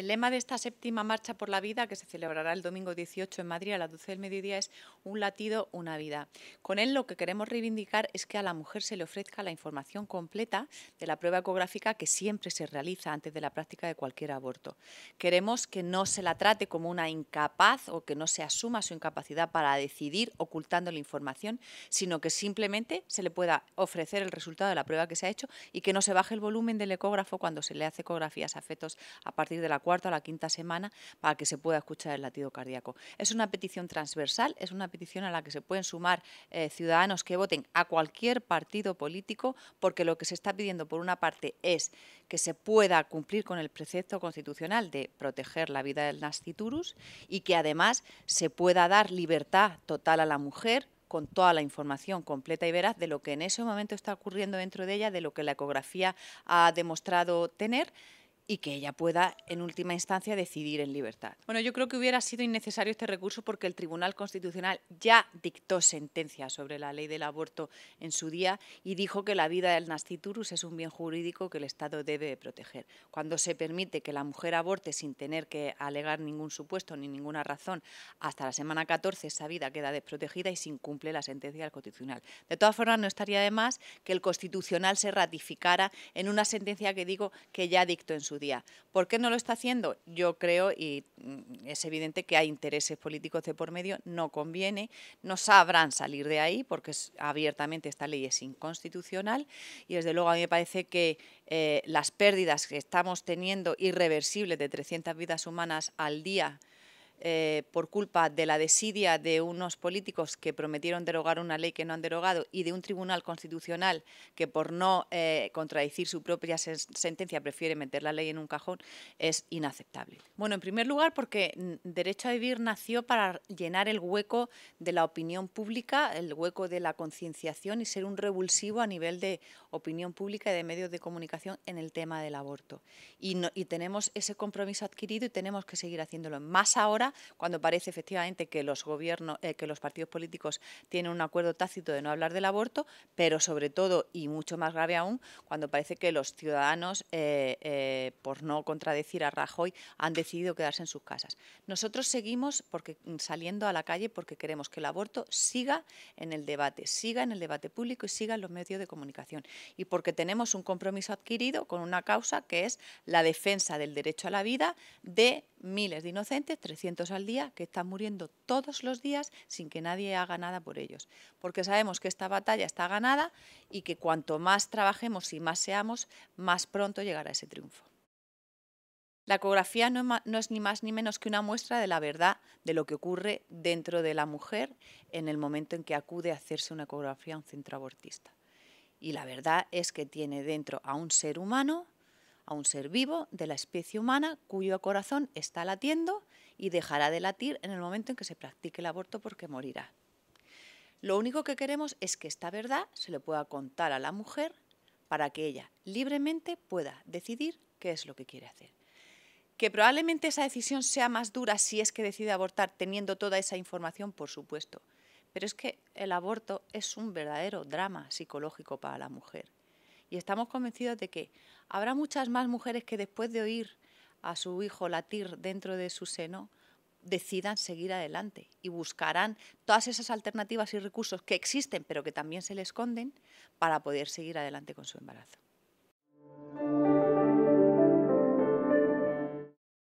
El lema de esta séptima marcha por la vida, que se celebrará el domingo 18 en Madrid a las 12 del mediodía, es Un latido, una vida. Con él lo que queremos reivindicar es que a la mujer se le ofrezca la información completa de la prueba ecográfica que siempre se realiza antes de la práctica de cualquier aborto. Queremos que no se la trate como una incapaz o que no se asuma su incapacidad para decidir ocultando la información, sino que simplemente se le pueda ofrecer el resultado de la prueba que se ha hecho y que no se baje el volumen del ecógrafo cuando se le hace ecografías a fetos a partir de la cual cuarta o la quinta semana para que se pueda escuchar el latido cardíaco. Es una petición transversal, es una petición a la que se pueden sumar eh, ciudadanos que voten a cualquier partido político, porque lo que se está pidiendo por una parte es que se pueda cumplir con el precepto constitucional de proteger la vida del nasciturus y que además se pueda dar libertad total a la mujer con toda la información completa y veraz de lo que en ese momento está ocurriendo dentro de ella, de lo que la ecografía ha demostrado tener, y que ella pueda, en última instancia, decidir en libertad. Bueno, yo creo que hubiera sido innecesario este recurso porque el Tribunal Constitucional ya dictó sentencia sobre la ley del aborto en su día y dijo que la vida del nasciturus es un bien jurídico que el Estado debe proteger. Cuando se permite que la mujer aborte sin tener que alegar ningún supuesto ni ninguna razón hasta la semana 14, esa vida queda desprotegida y se incumple la sentencia del Constitucional. De todas formas, no estaría de más que el Constitucional se ratificara en una sentencia que digo que ya dictó en su ¿Por qué no lo está haciendo? Yo creo, y mm, es evidente que hay intereses políticos de por medio, no conviene, no sabrán salir de ahí porque abiertamente esta ley es inconstitucional y desde luego a mí me parece que eh, las pérdidas que estamos teniendo irreversibles de 300 vidas humanas al día, eh, por culpa de la desidia de unos políticos que prometieron derogar una ley que no han derogado y de un tribunal constitucional que por no eh, contradecir su propia sentencia prefiere meter la ley en un cajón, es inaceptable. Bueno, en primer lugar porque derecho a vivir nació para llenar el hueco de la opinión pública, el hueco de la concienciación y ser un revulsivo a nivel de opinión pública y de medios de comunicación en el tema del aborto. Y, y tenemos ese compromiso adquirido y tenemos que seguir haciéndolo. Más ahora cuando parece efectivamente que los gobiernos, eh, que los partidos políticos tienen un acuerdo tácito de no hablar del aborto, pero sobre todo y mucho más grave aún, cuando parece que los ciudadanos, eh, eh, por no contradecir a Rajoy, han decidido quedarse en sus casas. Nosotros seguimos porque mm, saliendo a la calle porque queremos que el aborto siga en el debate, siga en el debate público y siga en los medios de comunicación. Y porque tenemos un compromiso adquirido con una causa que es la defensa del derecho a la vida de miles de inocentes, 300 al día, que están muriendo todos los días sin que nadie haga nada por ellos. Porque sabemos que esta batalla está ganada y que cuanto más trabajemos y más seamos, más pronto llegará ese triunfo. La ecografía no, es ni más ni menos que una muestra de la verdad de lo que ocurre dentro de la mujer en el momento en que acude a hacerse una ecografía a un centro abortista. Y la verdad es que tiene dentro a un ser humano a un ser vivo de la especie humana cuyo corazón está latiendo y dejará de latir en el momento en que se practique el aborto porque morirá. Lo único que queremos es que esta verdad se le pueda contar a la mujer para que ella libremente pueda decidir qué es lo que quiere hacer. Que probablemente esa decisión sea más dura si es que decide abortar teniendo toda esa información, por supuesto. Pero es que el aborto es un verdadero drama psicológico para la mujer. Y estamos convencidos de que habrá muchas más mujeres que después de oír a su hijo latir dentro de su seno, decidan seguir adelante y buscarán todas esas alternativas y recursos que existen pero que también se le esconden para poder seguir adelante con su embarazo.